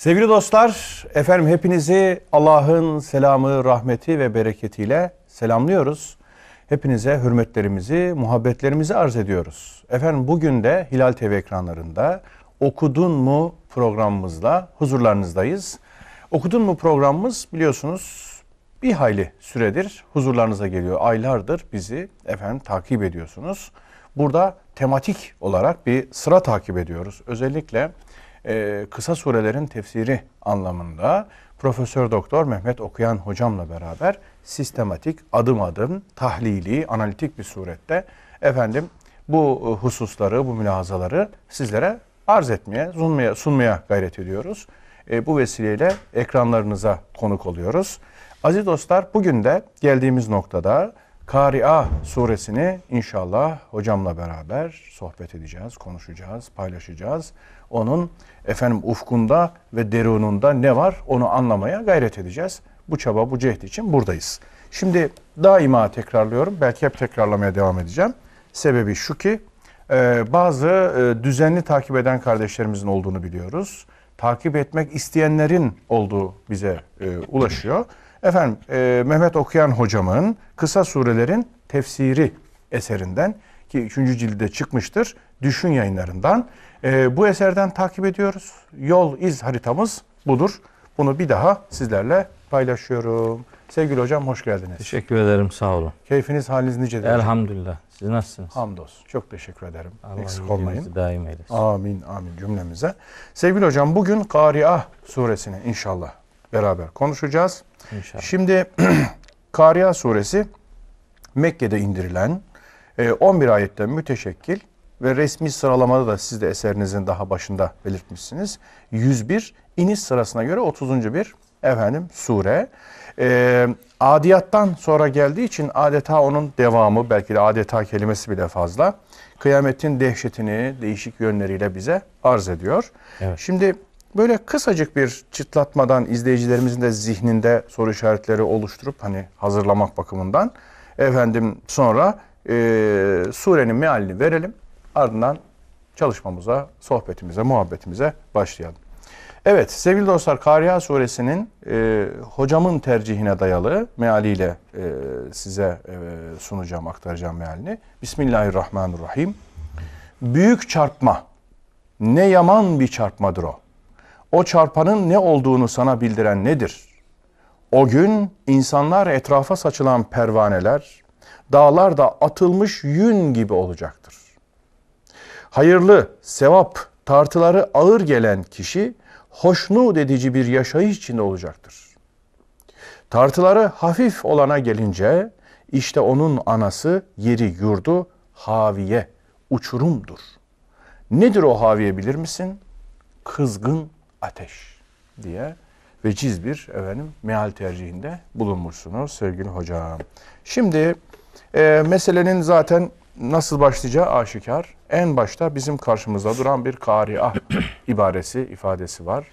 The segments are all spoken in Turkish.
Sevgili dostlar, efendim hepinizi Allah'ın selamı, rahmeti ve bereketiyle selamlıyoruz. Hepinize hürmetlerimizi, muhabbetlerimizi arz ediyoruz. Efendim bugün de Hilal TV ekranlarında Okudun mu programımızla huzurlarınızdayız. Okudun mu programımız biliyorsunuz bir hayli süredir huzurlarınıza geliyor. Aylardır bizi efendim takip ediyorsunuz. Burada tematik olarak bir sıra takip ediyoruz. Özellikle e, kısa surelerin tefsiri anlamında Profesör Doktor Mehmet Okuyan hocamla beraber sistematik adım adım tahlili, analitik bir surette efendim bu e, hususları, bu mülahazaları sizlere arz etmeye, sunmaya, sunmaya gayret ediyoruz. E, bu vesileyle ekranlarınıza konuk oluyoruz. Aziz dostlar bugün de geldiğimiz noktada Kari'a suresini inşallah hocamla beraber sohbet edeceğiz, konuşacağız, paylaşacağız onun efendim ufkunda ve derununda ne var onu anlamaya gayret edeceğiz. Bu çaba, bu cehd için buradayız. Şimdi daima tekrarlıyorum. Belki hep tekrarlamaya devam edeceğim. Sebebi şu ki e, bazı e, düzenli takip eden kardeşlerimizin olduğunu biliyoruz. Takip etmek isteyenlerin olduğu bize e, ulaşıyor. Efendim Mehmet Okuyan hocamın kısa surelerin tefsiri eserinden ki 3. cilde çıkmıştır. Düşün yayınlarından e, bu eserden takip ediyoruz. Yol iz haritamız budur. Bunu bir daha sizlerle paylaşıyorum. Sevgili hocam hoş geldiniz. Teşekkür ederim sağ olun. Keyfiniz haliniz nicedir? Elhamdülillah. Hocam. Siz nasılsınız? Hamdolsun. Çok teşekkür ederim. Allah Eksik olmayın. daim eylesin. Amin amin cümlemize. Sevgili hocam bugün Kari'a suresini inşallah beraber konuşacağız. İnşallah. Şimdi Kari'a suresi Mekke'de indirilen 11 e, ayetten müteşekkil ve resmi sıralamada da siz de eserinizin daha başında belirtmişsiniz. 101 iniş sırasına göre 30. bir efendim sure. Ee, adiyattan sonra geldiği için adeta onun devamı belki de adeta kelimesi bile fazla. Kıyametin dehşetini değişik yönleriyle bize arz ediyor. Evet. Şimdi böyle kısacık bir çıtlatmadan izleyicilerimizin de zihninde soru işaretleri oluşturup hani hazırlamak bakımından efendim sonra e, surenin mealini verelim. Ardından çalışmamıza, sohbetimize, muhabbetimize başlayalım. Evet sevgili dostlar Kariya suresinin e, hocamın tercihine dayalı mealiyle e, size e, sunacağım, aktaracağım mealini. Bismillahirrahmanirrahim. Büyük çarpma, ne yaman bir çarpmadır o. O çarpanın ne olduğunu sana bildiren nedir? O gün insanlar etrafa saçılan pervaneler, dağlar da atılmış yün gibi olacak. Hayırlı, sevap, tartıları ağır gelen kişi hoşnut edici bir yaşayış içinde olacaktır. Tartıları hafif olana gelince işte onun anası, yeri, yurdu haviye, uçurumdur. Nedir o haviye bilir misin? Kızgın ateş diye veciz bir efendim, meal tercihinde bulunmuşsunuz sevgili hocam. Şimdi e, meselenin zaten nasıl başlayacağı aşikar en başta bizim karşımızda duran bir karia ibaresi, ifadesi var.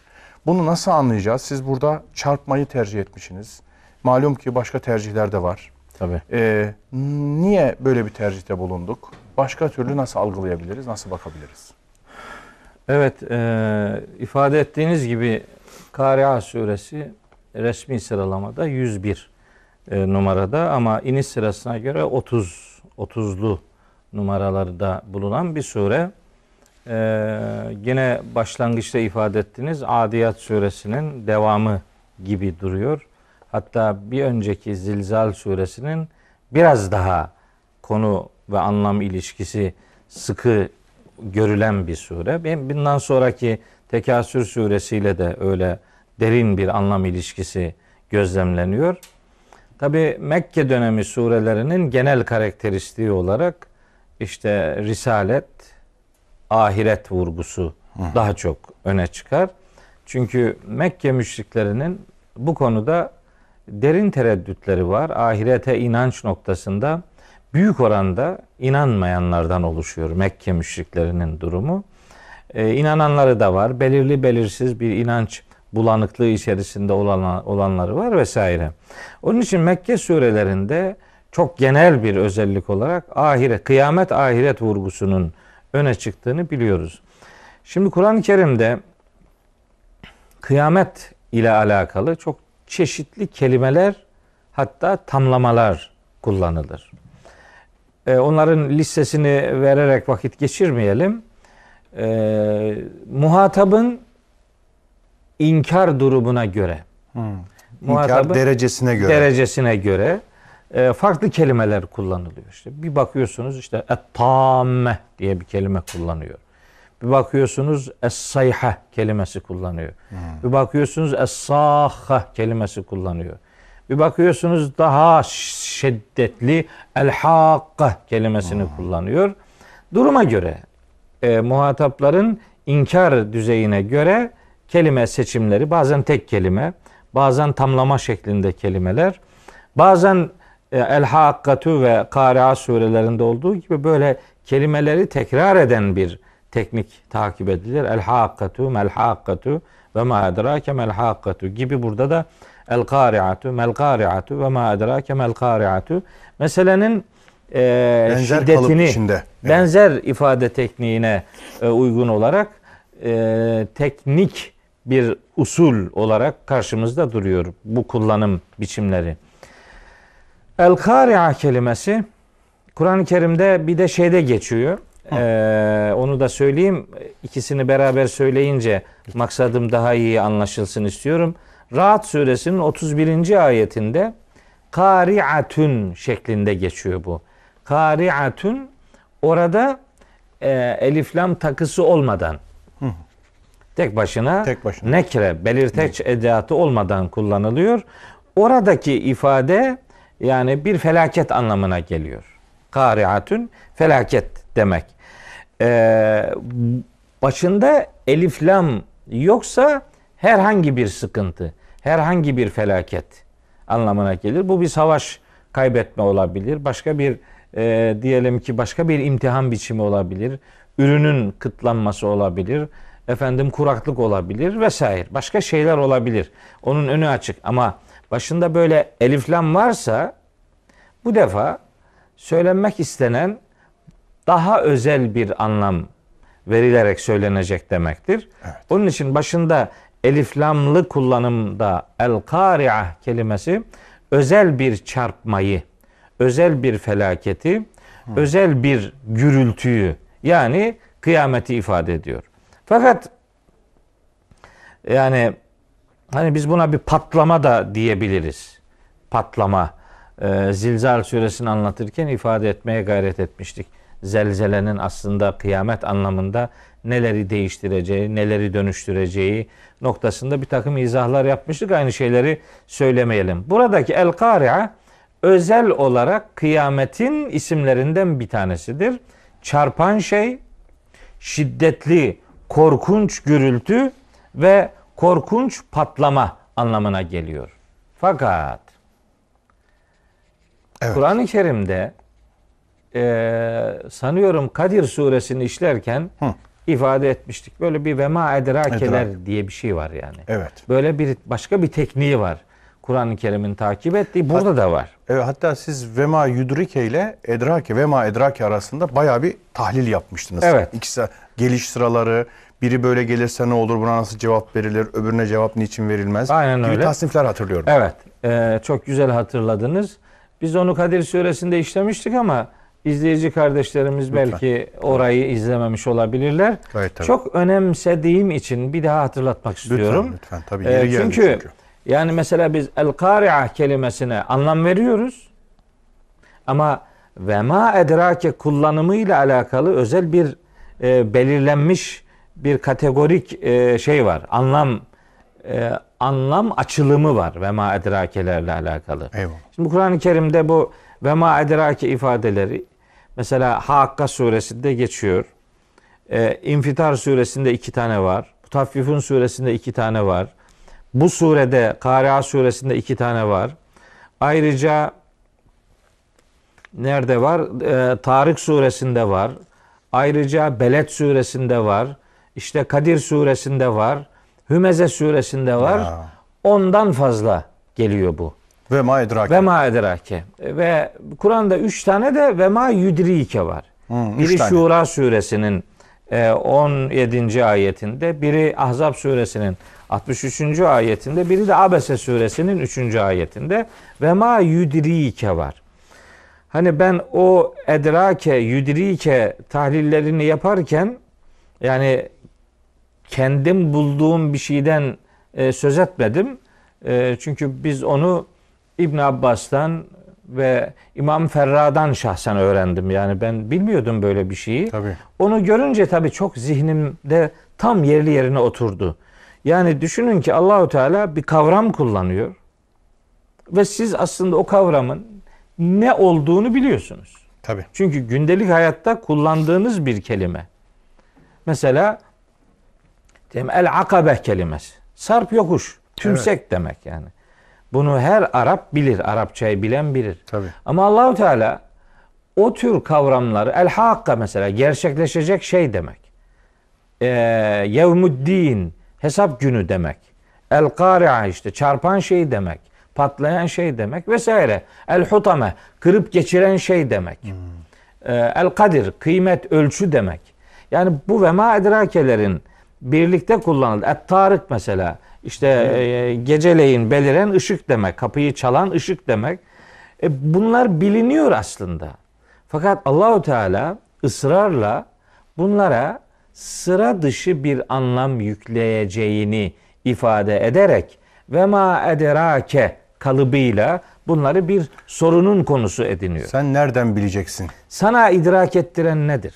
Bunu nasıl anlayacağız? Siz burada çarpmayı tercih etmişsiniz. Malum ki başka tercihler de var. Tabii. Ee, niye böyle bir tercihte bulunduk? Başka türlü nasıl algılayabiliriz, nasıl bakabiliriz? Evet, e, ifade ettiğiniz gibi Kari'a suresi resmi sıralamada 101 e, numarada ama iniş sırasına göre 30 30'lu numaralarda bulunan bir sure. Ee, gene başlangıçta ifade ettiğiniz Adiyat suresinin devamı gibi duruyor. Hatta bir önceki Zilzal suresinin biraz daha konu ve anlam ilişkisi sıkı görülen bir sure. Bundan sonraki Tekasür suresiyle de öyle derin bir anlam ilişkisi gözlemleniyor. Tabi Mekke dönemi surelerinin genel karakteristiği olarak işte risalet, ahiret vurgusu Hı. daha çok öne çıkar. Çünkü Mekke müşriklerinin bu konuda derin tereddütleri var. Ahirete inanç noktasında büyük oranda inanmayanlardan oluşuyor Mekke müşriklerinin durumu. Ee, inananları da var. Belirli belirsiz bir inanç bulanıklığı içerisinde olan, olanları var vesaire. Onun için Mekke surelerinde çok genel bir özellik olarak ahiret, kıyamet ahiret vurgusunun öne çıktığını biliyoruz. Şimdi Kur'an-ı Kerim'de kıyamet ile alakalı çok çeşitli kelimeler hatta tamlamalar kullanılır. E, onların listesini vererek vakit geçirmeyelim. E, muhatabın inkar durumuna göre. Hmm. İnkar derecesine göre. Derecesine göre e, farklı kelimeler kullanılıyor. İşte bir bakıyorsunuz işte et-tamme diye bir kelime kullanıyor. Bir bakıyorsunuz es-sayha kelimesi kullanıyor. Hmm. Bir bakıyorsunuz es kelimesi kullanıyor. Bir bakıyorsunuz daha şiddetli el kelimesini hmm. kullanıyor. Duruma göre e, muhatapların inkar düzeyine göre kelime seçimleri bazen tek kelime, bazen tamlama şeklinde kelimeler, bazen e, El Hakkatu ve Kari'a surelerinde olduğu gibi böyle kelimeleri tekrar eden bir teknik takip edilir. El Hakkatu, Mel Hakkatu ve ma edrake mel Hakkatu gibi burada da El Kari'atu, Mel Kari'atu ve ma edrake mel Kari'atu meselenin e, benzer şiddetini içinde. benzer evet. ifade tekniğine e, uygun olarak e, teknik bir usul olarak karşımızda duruyor bu kullanım biçimleri. El kari'a kelimesi Kur'an-ı Kerim'de bir de şeyde geçiyor. Ee, onu da söyleyeyim. İkisini beraber söyleyince maksadım daha iyi anlaşılsın istiyorum. Rahat suresinin 31. ayetinde kari'atun şeklinde geçiyor bu. Kari'atun orada e, elif takısı olmadan tek başına, tek başına. nekre belirteç edatı olmadan kullanılıyor. Oradaki ifade yani bir felaket anlamına geliyor. Kariatün felaket demek. Ee, başında elif lam yoksa herhangi bir sıkıntı, herhangi bir felaket anlamına gelir. Bu bir savaş kaybetme olabilir. Başka bir e, diyelim ki başka bir imtihan biçimi olabilir. Ürünün kıtlanması olabilir. Efendim kuraklık olabilir vesaire. Başka şeyler olabilir. Onun önü açık ama başında böyle eliflam varsa bu defa söylenmek istenen daha özel bir anlam verilerek söylenecek demektir. Evet. Onun için başında eliflamlı kullanımda el-kari'ah kelimesi özel bir çarpmayı, özel bir felaketi, Hı. özel bir gürültüyü yani kıyameti ifade ediyor. Fakat yani Hani biz buna bir patlama da diyebiliriz. Patlama. E, Zilzal suresini anlatırken ifade etmeye gayret etmiştik. Zelzelenin aslında kıyamet anlamında neleri değiştireceği, neleri dönüştüreceği noktasında bir takım izahlar yapmıştık. Aynı şeyleri söylemeyelim. Buradaki El-Kari'a özel olarak kıyametin isimlerinden bir tanesidir. Çarpan şey, şiddetli, korkunç gürültü ve korkunç patlama anlamına geliyor. Fakat evet. Kur'an-ı Kerim'de e, sanıyorum Kadir suresini işlerken Hı. ifade etmiştik. Böyle bir vema edrakeler Edrak. diye bir şey var yani. Evet. Böyle bir başka bir tekniği var. Kur'an-ı Kerim'in takip ettiği burada hatta, da var. Evet, hatta siz vema yudrike ile edrake, vema edrake arasında baya bir tahlil yapmıştınız. Evet. İkisi geliş sıraları, biri böyle gelirse ne olur, buna nasıl cevap verilir, öbürüne cevap niçin verilmez Aynen gibi öyle. tasnifler hatırlıyorum. Evet, e, çok güzel hatırladınız. Biz onu Kadir Suresi'nde işlemiştik ama izleyici kardeşlerimiz Lütfen. belki orayı izlememiş olabilirler. Gayet tabii. Çok önemsediğim için bir daha hatırlatmak istiyorum. Lütfen, lütfen. Tabii e, yeri geldi çünkü, çünkü. Yani mesela biz el-kari'a kelimesine anlam veriyoruz. Ama ve ma edrake kullanımıyla alakalı özel bir e, belirlenmiş bir kategorik e, şey var. Anlam e, anlam açılımı var ve ma edrakelerle alakalı. Eyvallah. Şimdi Kur'an-ı Kerim'de bu ve ma edrake ifadeleri mesela Hakka suresinde geçiyor. E, İnfitar suresinde iki tane var. Mutaffifun suresinde iki tane var. Bu surede Karia suresinde iki tane var. Ayrıca nerede var? E, Tarık suresinde var. Ayrıca Beled suresinde var. İşte Kadir suresinde var, Hümeze suresinde var. Ya. Ondan fazla geliyor bu. Ve ma idrake. Ve ma idrake. Ve Kur'an'da üç tane de ve ma yudrike var. Hmm, biri Şura suresinin 17. E, ayetinde, biri Ahzab suresinin 63. ayetinde, biri de Abese suresinin 3. ayetinde ve ma yudrike var. Hani ben o edrake, yudrike tahlillerini yaparken yani kendim bulduğum bir şeyden e, söz etmedim. E, çünkü biz onu İbn Abbas'tan ve İmam Ferra'dan şahsen öğrendim. Yani ben bilmiyordum böyle bir şeyi. Tabii. Onu görünce tabii çok zihnimde tam yerli yerine oturdu. Yani düşünün ki Allahu Teala bir kavram kullanıyor ve siz aslında o kavramın ne olduğunu biliyorsunuz. Tabii. Çünkü gündelik hayatta kullandığınız bir kelime. Mesela Değil mi? El akabe kelimesi. Sarp yokuş. Tümsek evet. demek yani. Bunu her Arap bilir. Arapçayı bilen bilir. Tabii. Ama Allahu Teala o tür kavramları el hakka mesela gerçekleşecek şey demek. Ee, yevmuddin hesap günü demek. El kari'a işte çarpan şey demek. Patlayan şey demek vesaire. El hutame kırıp geçiren şey demek. Hmm. Ee, el kadir kıymet ölçü demek. Yani bu ve ma edrakelerin birlikte kullanıldı. Et-Tarık mesela. işte e, geceleyin beliren ışık demek. Kapıyı çalan ışık demek. E, bunlar biliniyor aslında. Fakat Allahu Teala ısrarla bunlara sıra dışı bir anlam yükleyeceğini ifade ederek ve ma ederake kalıbıyla bunları bir sorunun konusu ediniyor. Sen nereden bileceksin? Sana idrak ettiren nedir?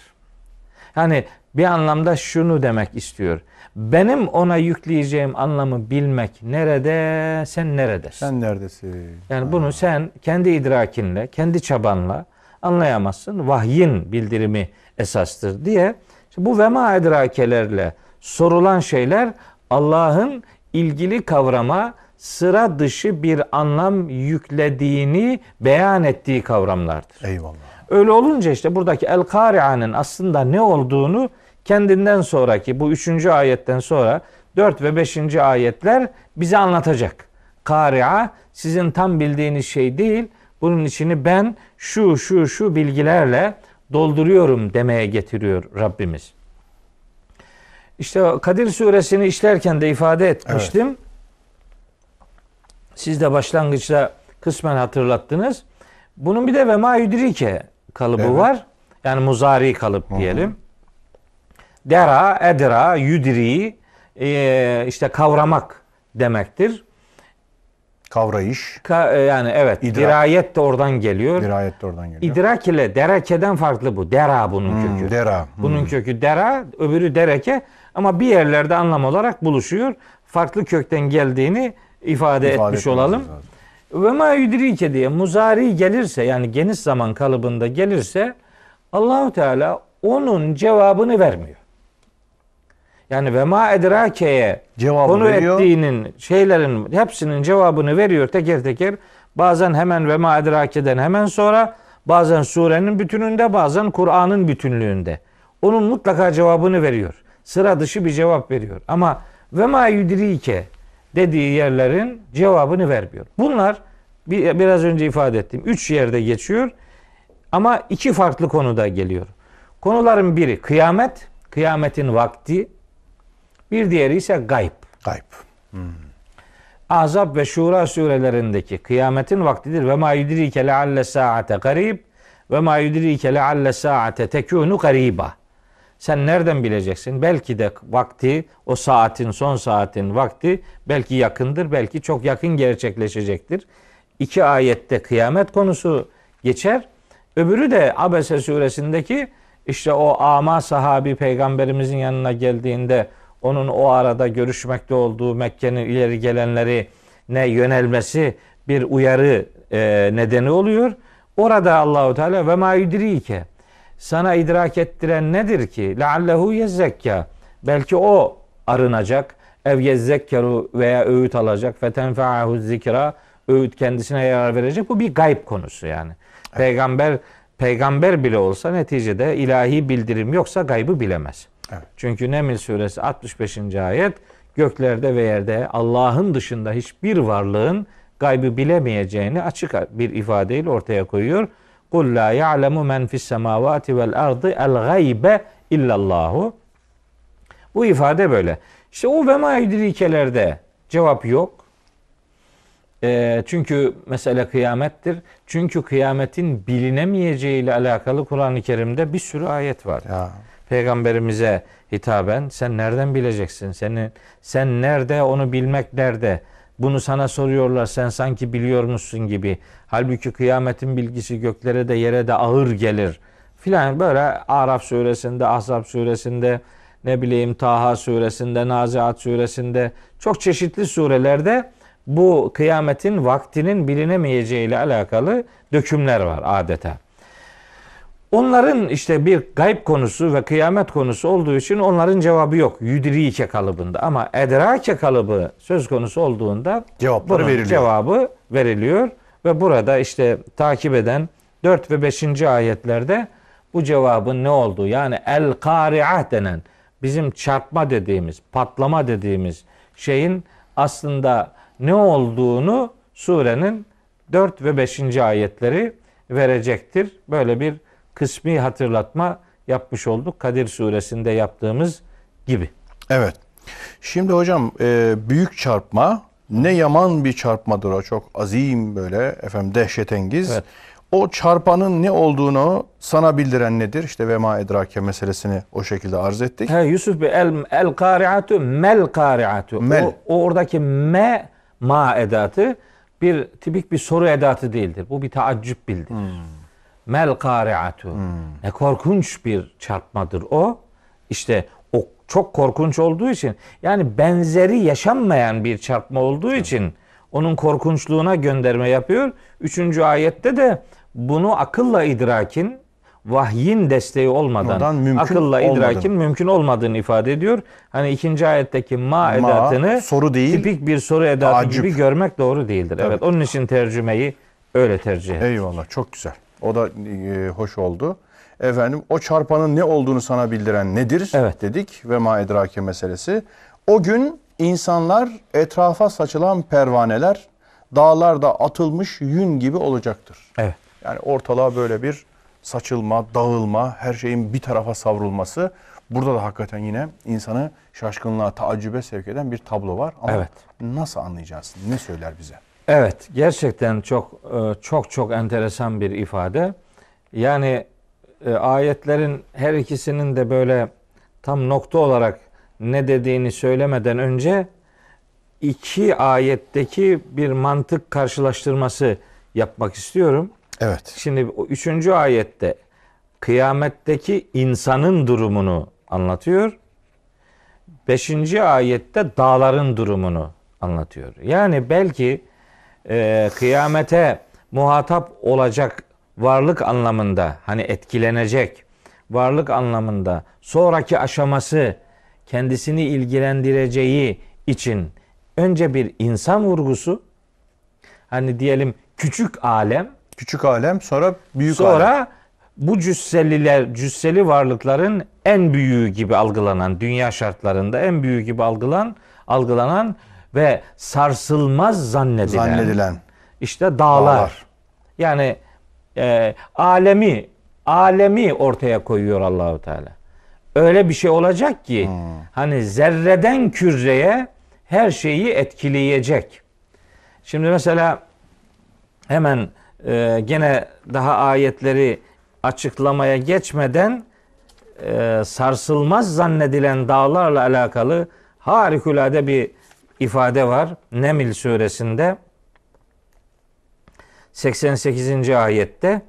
Yani bir anlamda şunu demek istiyor. Benim ona yükleyeceğim anlamı bilmek nerede, sen neredesin? Sen neredesin? Yani ha. bunu sen kendi idrakinle, kendi çabanla anlayamazsın. Vahyin bildirimi esastır diye. İşte bu vema idrakelerle sorulan şeyler Allah'ın ilgili kavrama sıra dışı bir anlam yüklediğini beyan ettiği kavramlardır. Eyvallah. Öyle olunca işte buradaki el kari'anın aslında ne olduğunu kendinden sonraki bu üçüncü ayetten sonra dört ve beşinci ayetler bize anlatacak. Kari'a sizin tam bildiğiniz şey değil. Bunun içini ben şu şu şu bilgilerle dolduruyorum demeye getiriyor Rabbimiz. İşte Kadir suresini işlerken de ifade etmiştim. Evet. Siz de başlangıçta kısmen hatırlattınız. Bunun bir de ve ma yudrike kalıbı evet. var. Yani muzari kalıp diyelim. Hı hı. Dera, edra, yudri e, işte kavramak demektir. Kavrayış. Ka, e, yani evet. İdrak. Dirayet de oradan geliyor. Dirayet de oradan geliyor. İdrak ile derekeden farklı bu. Dera bunun hmm, kökü. Dera. Hmm. Bunun kökü dera, öbürü dereke ama bir yerlerde anlam olarak buluşuyor. Farklı kökten geldiğini ifade, ifade etmiş olalım. Lazım. Ve ma yudrike diye muzari gelirse yani geniş zaman kalıbında gelirse Allahu Teala onun cevabını vermiyor. Yani ve ma edrakeye Cevabı konu veriyor. ettiğinin şeylerin hepsinin cevabını veriyor teker teker. Bazen hemen ve ma edrakeden hemen sonra bazen surenin bütününde bazen Kur'an'ın bütünlüğünde. Onun mutlaka cevabını veriyor. Sıra dışı bir cevap veriyor. Ama ve ma yudrike dediği yerlerin cevabını vermiyor. Bunlar biraz önce ifade ettiğim üç yerde geçiyor ama iki farklı konuda geliyor. Konuların biri kıyamet, kıyametin vakti, bir diğeri ise gayb. Gayb. Hmm. Azap ve Şura surelerindeki kıyametin vaktidir. Ve ma yudrike lealle saate garib ve ma yudrike lealle saate tekûnu gariba. Sen nereden bileceksin? Belki de vakti, o saatin, son saatin vakti belki yakındır, belki çok yakın gerçekleşecektir. İki ayette kıyamet konusu geçer. Öbürü de Abese suresindeki işte o ama sahabi peygamberimizin yanına geldiğinde onun o arada görüşmekte olduğu Mekke'nin ileri gelenleri ne yönelmesi bir uyarı e, nedeni oluyor. Orada Allahu Teala ve ma yudrike sana idrak ettiren nedir ki? Leallehu yezzekka. Belki o arınacak. Ev yezzekkeru veya öğüt alacak. Fetenfeahu zikra. Öğüt kendisine yarar verecek. Bu bir gayb konusu yani. Peygamber peygamber bile olsa neticede ilahi bildirim yoksa gaybı bilemez. Çünkü Neml suresi 65. ayet göklerde ve yerde Allah'ın dışında hiçbir varlığın gaybı bilemeyeceğini açık bir ifadeyle ortaya koyuyor. Kul la ya'lemu men fis semavati vel ardı el gaybe illallahu. Bu ifade böyle. İşte o ve ma idrikelerde cevap yok. E, çünkü mesele kıyamettir. Çünkü kıyametin bilinemeyeceği ile alakalı Kur'an-ı Kerim'de bir sürü ayet var. Ya peygamberimize hitaben sen nereden bileceksin? Senin sen nerede onu bilmek nerede? Bunu sana soruyorlar sen sanki biliyormuşsun gibi. Halbuki kıyametin bilgisi göklere de yere de ağır gelir. Filan böyle Araf suresinde, Ahzab suresinde, ne bileyim Taha suresinde, Naziat suresinde çok çeşitli surelerde bu kıyametin vaktinin bilinemeyeceği ile alakalı dökümler var adeta. Onların işte bir gayb konusu ve kıyamet konusu olduğu için onların cevabı yok. Yüdrike kalıbında ama edrake kalıbı söz konusu olduğunda Cevapları veriliyor. cevabı veriliyor. Ve burada işte takip eden 4 ve 5. ayetlerde bu cevabın ne olduğu yani el kari'ah denen bizim çarpma dediğimiz, patlama dediğimiz şeyin aslında ne olduğunu surenin 4 ve 5. ayetleri verecektir. Böyle bir kısmi hatırlatma yapmış olduk. Kadir suresinde yaptığımız gibi. Evet. Şimdi hocam e, büyük çarpma ne yaman bir çarpmadır o çok azim böyle efendim dehşetengiz. Evet. O çarpanın ne olduğunu sana bildiren nedir? İşte vema edrake meselesini o şekilde arz ettik. He, Yusuf Bey el, el kari'atu mel kari'atu. Mel. O, oradaki me ma edatı bir tipik bir soru edatı değildir. Bu bir taaccüp bildir. Hmm. Mel kari'atu. Hmm. Ne korkunç bir çarpmadır o. İşte o çok korkunç olduğu için yani benzeri yaşanmayan bir çarpma olduğu için onun korkunçluğuna gönderme yapıyor. Üçüncü ayette de bunu akılla idrakin vahyin desteği olmadan mümkün akılla olmadın. idrakin mümkün olmadığını ifade ediyor. Hani ikinci ayetteki ma, ma edatını soru değil, tipik bir soru edatı tacip. gibi görmek doğru değildir. Evet. evet onun için tercümeyi öyle tercih ediyoruz. Eyvallah çok güzel. O da e, hoş oldu. Efendim o çarpanın ne olduğunu sana bildiren nedir evet. dedik ve ma edrake meselesi. O gün insanlar etrafa saçılan pervaneler dağlarda atılmış yün gibi olacaktır. Evet. Yani ortalığa böyle bir saçılma, dağılma, her şeyin bir tarafa savrulması. Burada da hakikaten yine insanı şaşkınlığa, taaccübe sevk eden bir tablo var. Ama evet. nasıl anlayacağız? Ne söyler bize? Evet, gerçekten çok e, çok çok enteresan bir ifade. Yani e, ayetlerin her ikisinin de böyle tam nokta olarak ne dediğini söylemeden önce iki ayetteki bir mantık karşılaştırması yapmak istiyorum. Evet. Şimdi üçüncü ayette kıyametteki insanın durumunu anlatıyor. Beşinci ayette dağların durumunu anlatıyor. Yani belki e, kıyamete muhatap olacak varlık anlamında hani etkilenecek varlık anlamında sonraki aşaması kendisini ilgilendireceği için önce bir insan vurgusu hani diyelim küçük alem küçük alem sonra büyük sonra alem. bu cüsseliler cüsseli varlıkların en büyüğü gibi algılanan dünya şartlarında en büyüğü gibi algılan algılanan ve sarsılmaz zannedilen, zannedilen. işte dağlar. dağlar. Yani e, alemi alemi ortaya koyuyor Allahu Teala. Öyle bir şey olacak ki hmm. hani zerreden küreye her şeyi etkileyecek. Şimdi mesela hemen e, gene daha ayetleri açıklamaya geçmeden e, sarsılmaz zannedilen dağlarla alakalı harikulade bir ifade var. Nemil suresinde 88. ayette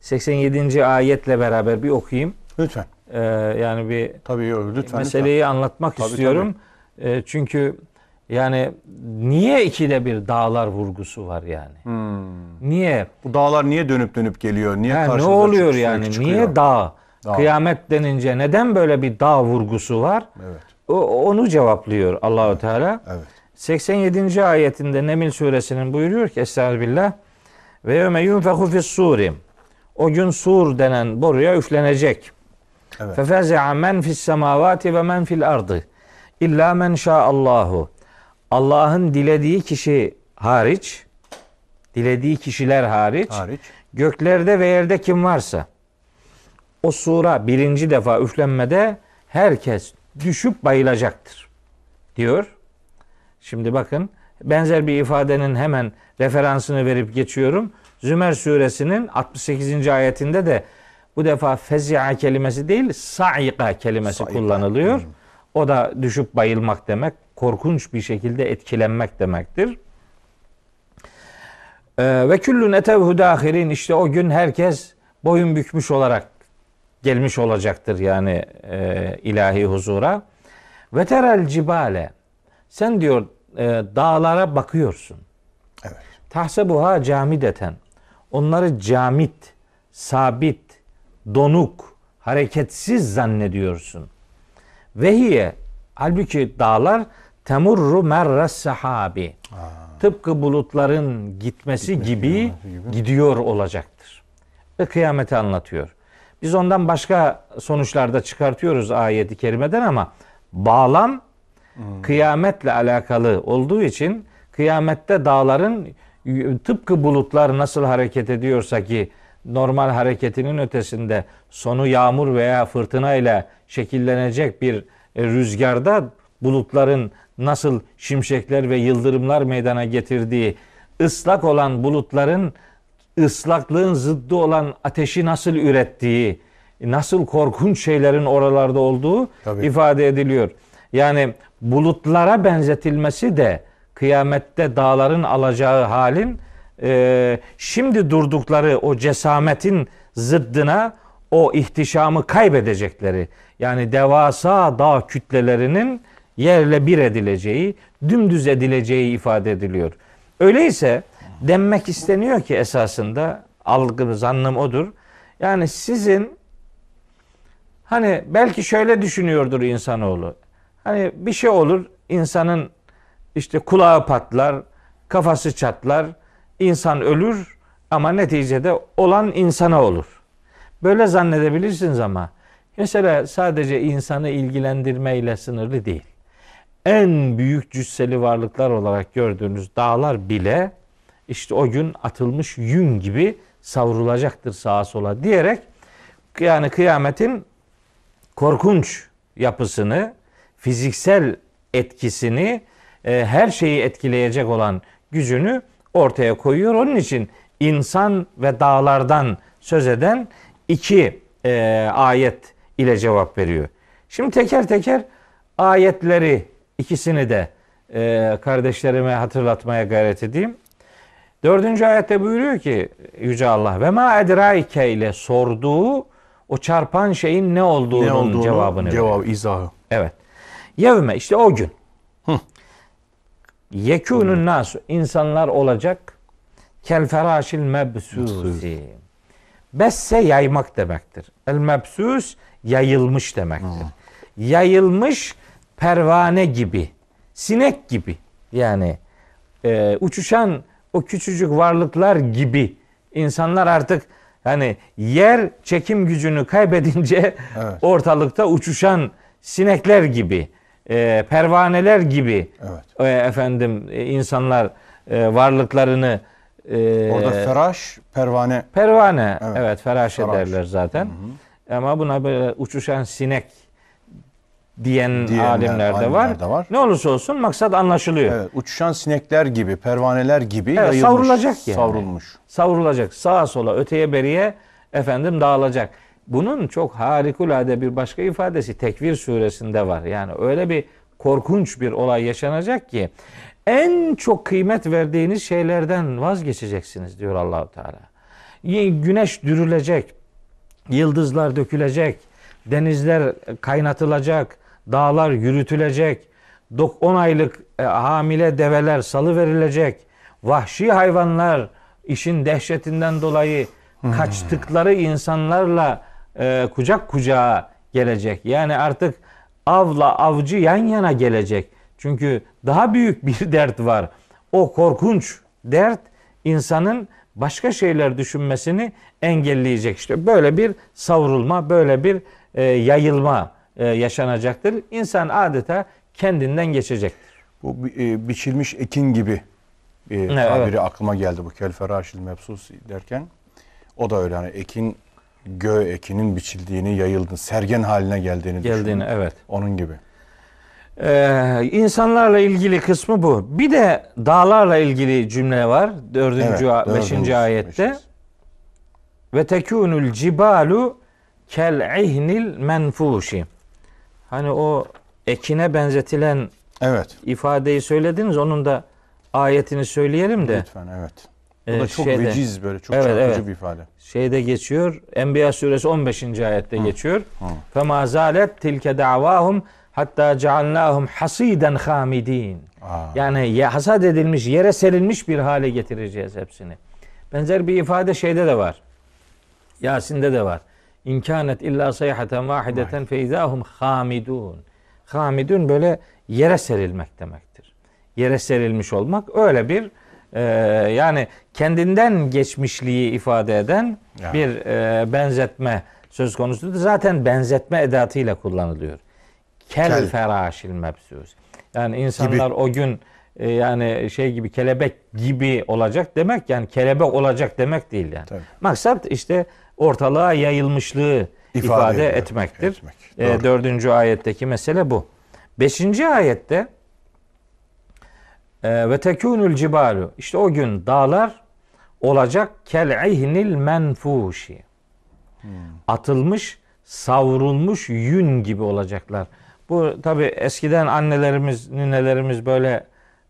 87. ayetle beraber bir okuyayım. Lütfen. Ee, yani bir tabii lütfen. Meseleyi lütfen. anlatmak tabii, istiyorum. Tabii. Ee, çünkü yani niye ikide bir dağlar vurgusu var yani? Hmm. Niye? Bu dağlar niye dönüp dönüp geliyor? Niye yani karşımıza Ne oluyor yani? Çıkıyor? Niye dağ? dağ? Kıyamet denince neden böyle bir dağ vurgusu var? Evet onu cevaplıyor Allahu Teala. Evet. 87. ayetinde Nemil suresinin buyuruyor ki Estağfirullah ve yevme yunfehu fis O gün sur denen boruya üflenecek. Evet. Fefeze'a men fis semavati ve men fil ardı. İlla men Allahu Allah'ın dilediği kişi hariç, dilediği kişiler hariç, hariç, göklerde ve yerde kim varsa, o sura birinci defa üflenmede herkes düşüp bayılacaktır diyor. Şimdi bakın benzer bir ifadenin hemen referansını verip geçiyorum. Zümer suresinin 68. ayetinde de bu defa fezia kelimesi değil saika kelimesi saika. kullanılıyor. Hmm. O da düşüp bayılmak demek, korkunç bir şekilde etkilenmek demektir. Ee, ve küllün etevhü dahirin işte o gün herkes boyun bükmüş olarak gelmiş olacaktır yani e, ilahi huzura. Ve terel cibale. Sen diyor e, dağlara bakıyorsun. Evet. Tahsebuha camideten. Onları camit, sabit, donuk, hareketsiz zannediyorsun. Vehiye halbuki dağlar temurru merres sahabi. Tıpkı bulutların gitmesi, gitmesi gibi, gibi gidiyor olacaktır. Ve kıyameti anlatıyor. Biz ondan başka sonuçlarda çıkartıyoruz ayeti kerimeden ama bağlam kıyametle alakalı olduğu için kıyamette dağların tıpkı bulutlar nasıl hareket ediyorsa ki normal hareketinin ötesinde sonu yağmur veya fırtına ile şekillenecek bir rüzgarda bulutların nasıl şimşekler ve yıldırımlar meydana getirdiği ıslak olan bulutların ıslaklığın zıddı olan ateşi nasıl ürettiği, nasıl korkunç şeylerin oralarda olduğu Tabii. ifade ediliyor. Yani bulutlara benzetilmesi de kıyamette dağların alacağı halin e, şimdi durdukları o cesametin zıddına o ihtişamı kaybedecekleri yani devasa dağ kütlelerinin yerle bir edileceği, dümdüz edileceği ifade ediliyor. Öyleyse denmek isteniyor ki esasında algım zannım odur. Yani sizin hani belki şöyle düşünüyordur insanoğlu. Hani bir şey olur insanın işte kulağı patlar, kafası çatlar, insan ölür ama neticede olan insana olur. Böyle zannedebilirsiniz ama mesela sadece insanı ilgilendirmeyle sınırlı değil. En büyük cüsseli varlıklar olarak gördüğünüz dağlar bile işte o gün atılmış yün gibi savrulacaktır sağa sola diyerek yani kıyametin korkunç yapısını, fiziksel etkisini, e, her şeyi etkileyecek olan gücünü ortaya koyuyor. Onun için insan ve dağlardan söz eden iki e, ayet ile cevap veriyor. Şimdi teker teker ayetleri ikisini de e, kardeşlerime hatırlatmaya gayret edeyim. Dördüncü ayette buyuruyor ki Yüce Allah ve ma edraike ile sorduğu o çarpan şeyin ne olduğunun ne olduğunu, cevabını cevabı, veriyor. izahı. Evet. Yevme işte o gün. Hı. nasu insanlar olacak. Kel ferashil mebsusi. Besse yaymak demektir. El mebsus yayılmış demektir. Hı. Yayılmış pervane gibi, sinek gibi yani e, uçuşan o küçücük varlıklar gibi insanlar artık hani yer çekim gücünü kaybedince evet. ortalıkta uçuşan sinekler gibi, e, pervaneler gibi evet. e, efendim e, insanlar e, varlıklarını e, Orada feraş, pervane. Pervane. Evet, evet feraş, feraş. ederler zaten. Hı hı. Ama buna böyle uçuşan sinek diyen Diyenler, alimler de var. var. Ne olursa olsun maksat anlaşılıyor. Evet, uçuşan sinekler gibi, pervaneler gibi evet, yayılmış, savrulacak yani. savrulmuş. Savrulacak sağa sola, öteye beriye efendim dağılacak. Bunun çok harikulade bir başka ifadesi Tekvir suresinde var. Yani öyle bir korkunç bir olay yaşanacak ki en çok kıymet verdiğiniz şeylerden vazgeçeceksiniz diyor Allahu Teala. Güneş dürülecek, yıldızlar dökülecek, denizler kaynatılacak, dağlar yürütülecek, 10 aylık e, hamile develer salı verilecek, vahşi hayvanlar işin dehşetinden dolayı hmm. kaçtıkları insanlarla e, kucak kucağa gelecek. Yani artık avla avcı yan yana gelecek. Çünkü daha büyük bir dert var. O korkunç dert insanın başka şeyler düşünmesini engelleyecek. İşte böyle bir savrulma, böyle bir e, yayılma e, yaşanacaktır. İnsan adeta kendinden geçecektir. Bu bi- e, biçilmiş ekin gibi e, evet, tabiri aklıma geldi bu kelferaşil mebsus derken. O da öyle hani ekin göğ ekinin biçildiğini, yayıldığını, sergen haline geldiğini Geldiğini düşünün. evet. Onun gibi. Ee, insanlarla ilgili kısmı bu. Bir de dağlarla ilgili cümle var. Dördüncü, evet, dördüncü beşinci ayette. Ve tekûnül cibalu kel ihnil menfuşi. Hani o ekine benzetilen evet. ifadeyi söylediniz. Onun da ayetini söyleyelim de. Lütfen evet. Bu ee, da çok şeyde, veciz böyle çok evet, çarpıcı evet. bir ifade. Şeyde geçiyor. Enbiya suresi 15. ayette Hı. geçiyor. Fe zalet tilke davahum hatta cealnahum hasiden hamidin. Yani ya hasat edilmiş, yere serilmiş bir hale getireceğiz hepsini. Benzer bir ifade şeyde de var. Yasin'de de var. İn kânet illa sayhaten vahideten fe izâhum hamidun. Hamidun böyle yere serilmek demektir. Yere serilmiş olmak öyle bir e, yani kendinden geçmişliği ifade eden yani. bir e, benzetme söz konusudur. Zaten benzetme edatıyla kullanılıyor. Kel, Kel. feraşil mebsûs. Yani insanlar gibi. o gün e, yani şey gibi kelebek gibi olacak demek yani kelebek olacak demek değil yani. Tabii. Maksat işte ortalığa yayılmışlığı ifade, ifade ediyor, etmektir. etmek. E, dördüncü ayetteki mesele bu. Beşinci ayette ee, ve tekunul cibalu işte o gün dağlar olacak kel ihnil menfuşi hmm. atılmış savrulmuş yün gibi olacaklar. Bu tabi eskiden annelerimiz, ninelerimiz böyle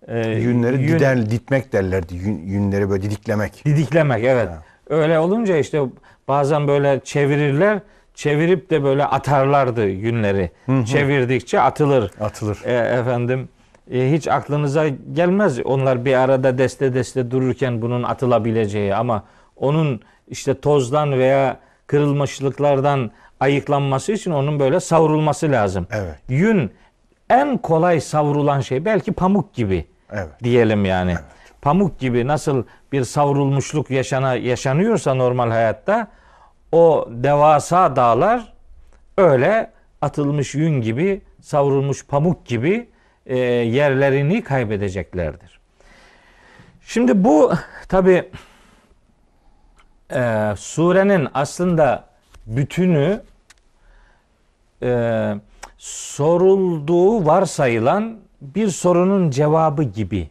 e, yünleri yün, dider, ditmek derlerdi. Yün, yünleri böyle didiklemek. Didiklemek evet. Ha. Öyle olunca işte bazen böyle çevirirler. Çevirip de böyle atarlardı günleri. Hı hı. Çevirdikçe atılır. Atılır. E, efendim e, hiç aklınıza gelmez onlar bir arada deste deste dururken bunun atılabileceği ama onun işte tozdan veya kırılmışlıklardan ayıklanması için onun böyle savrulması lazım. Evet. Yün en kolay savrulan şey belki pamuk gibi evet. diyelim yani. Evet. Pamuk gibi nasıl bir savrulmuşluk yaşana yaşanıyorsa normal hayatta o devasa dağlar öyle atılmış yün gibi, savrulmuş pamuk gibi e, yerlerini kaybedeceklerdir. Şimdi bu tabi e, surenin aslında bütünü e, sorulduğu varsayılan bir sorunun cevabı gibi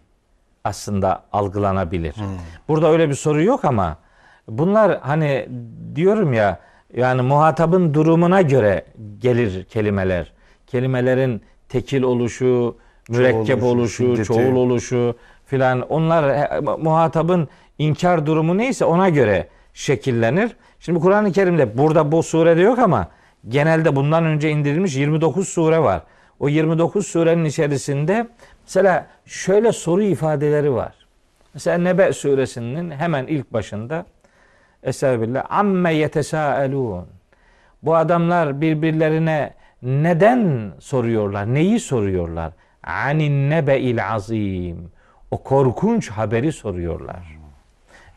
aslında algılanabilir. Hmm. Burada öyle bir soru yok ama Bunlar hani diyorum ya yani muhatabın durumuna göre gelir kelimeler. Kelimelerin tekil oluşu, mürekkep çoğul oluşu, oluşu çoğul oluşu filan onlar e, muhatabın inkar durumu neyse ona göre şekillenir. Şimdi Kur'an-ı Kerim'de burada bu surede yok ama genelde bundan önce indirilmiş 29 sure var. O 29 surenin içerisinde mesela şöyle soru ifadeleri var. Mesela Nebe suresinin hemen ilk başında Estağfirullah. Amme yetesâelûn. Bu adamlar birbirlerine neden soruyorlar? Neyi soruyorlar? Anin nebe'il azim. O korkunç haberi soruyorlar.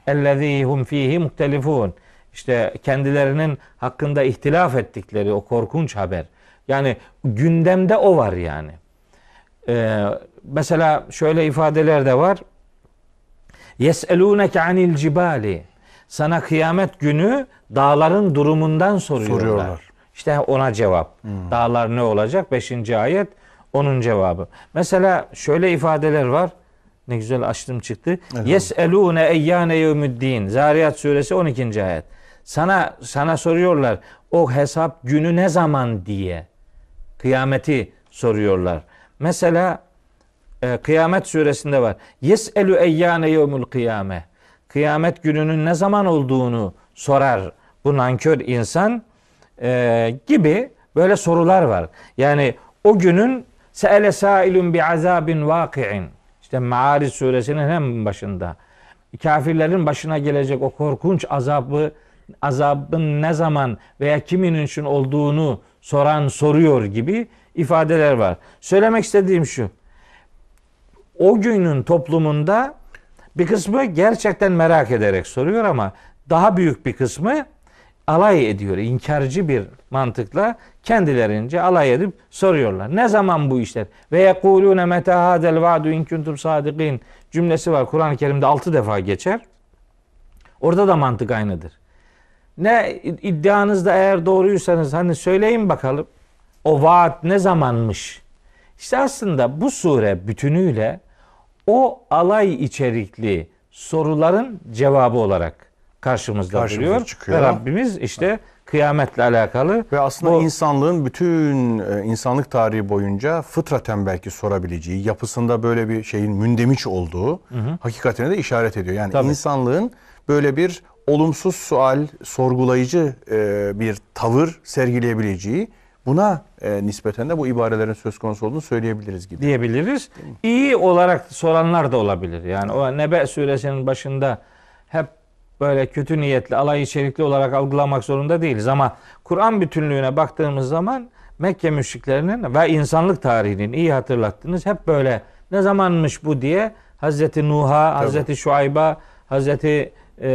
Ellezîhum fîhî muhtelifûn. İşte kendilerinin hakkında ihtilaf ettikleri o korkunç haber. Yani gündemde o var yani. Ee, mesela şöyle ifadeler de var. Yes'elûneke anil cibali sana kıyamet günü dağların durumundan soruyorlar. soruyorlar. İşte ona cevap. Hmm. Dağlar ne olacak? Beşinci ayet onun cevabı. Mesela şöyle ifadeler var. Ne güzel açtım çıktı. Yes Yeselune eyyane yevmüddin. Zariyat suresi 12. ayet. Sana sana soruyorlar o hesap günü ne zaman diye. Kıyameti soruyorlar. Mesela e, Kıyamet suresinde var. Yeselu eyyane yevmül kıyame kıyamet gününün ne zaman olduğunu sorar bu nankör insan e, gibi böyle sorular var. Yani o günün se'ele sailun bi azabin vaki'in. işte Maariz suresinin hem başında kafirlerin başına gelecek o korkunç azabı azabın ne zaman veya kimin için olduğunu soran soruyor gibi ifadeler var. Söylemek istediğim şu. O günün toplumunda bir kısmı gerçekten merak ederek soruyor ama daha büyük bir kısmı alay ediyor. inkarcı bir mantıkla kendilerince alay edip soruyorlar. Ne zaman bu işler? Ve yekulune meta hadel vaadu in kuntum sadikin cümlesi var. Kur'an-ı Kerim'de altı defa geçer. Orada da mantık aynıdır. Ne iddianızda eğer doğruysanız hani söyleyin bakalım. O vaat ne zamanmış? İşte aslında bu sure bütünüyle o alay içerikli soruların cevabı olarak karşımızda Karşımıza duruyor. Çıkıyor. Ve Rabbimiz işte kıyametle alakalı. Ve aslında bu, insanlığın bütün e, insanlık tarihi boyunca fıtraten belki sorabileceği, yapısında böyle bir şeyin mündemiş olduğu hı hı. hakikatine de işaret ediyor. Yani Tabii. insanlığın böyle bir olumsuz sual, sorgulayıcı e, bir tavır sergileyebileceği Buna e, nispeten de bu ibarelerin söz konusu olduğunu söyleyebiliriz gibi. Diyebiliriz. İyi olarak soranlar da olabilir. Yani o Nebe suresinin başında hep böyle kötü niyetli, alay içerikli olarak algılamak zorunda değiliz. Ama Kur'an bütünlüğüne baktığımız zaman Mekke müşriklerinin ve insanlık tarihinin iyi hatırlattınız. Hep böyle ne zamanmış bu diye Hazreti Nuh'a, Tabii. Hazreti Şuayb'a, Hazreti e,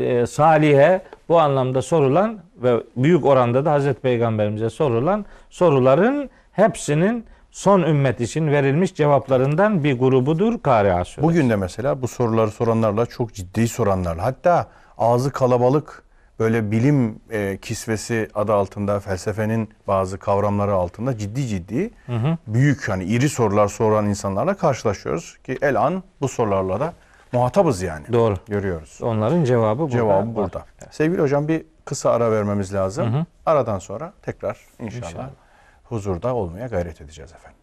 e, Salih'e bu anlamda sorulan ve büyük oranda da Hazreti Peygamberimize sorulan soruların hepsinin son ümmet için verilmiş cevaplarından bir grubudur Kari'a Suresi. Bugün de mesela bu soruları soranlarla çok ciddi soranlar. Hatta ağzı kalabalık böyle bilim e, kisvesi adı altında felsefenin bazı kavramları altında ciddi ciddi hı hı. büyük yani iri sorular soran insanlarla karşılaşıyoruz ki el an bu sorularla da muhatabız yani. Doğru. Görüyoruz. Onların cevabı burada. Cevabı burada. burada. Evet. Sevgili hocam bir kısa ara vermemiz lazım. Hı hı. Aradan sonra tekrar inşallah, inşallah huzurda olmaya gayret edeceğiz efendim.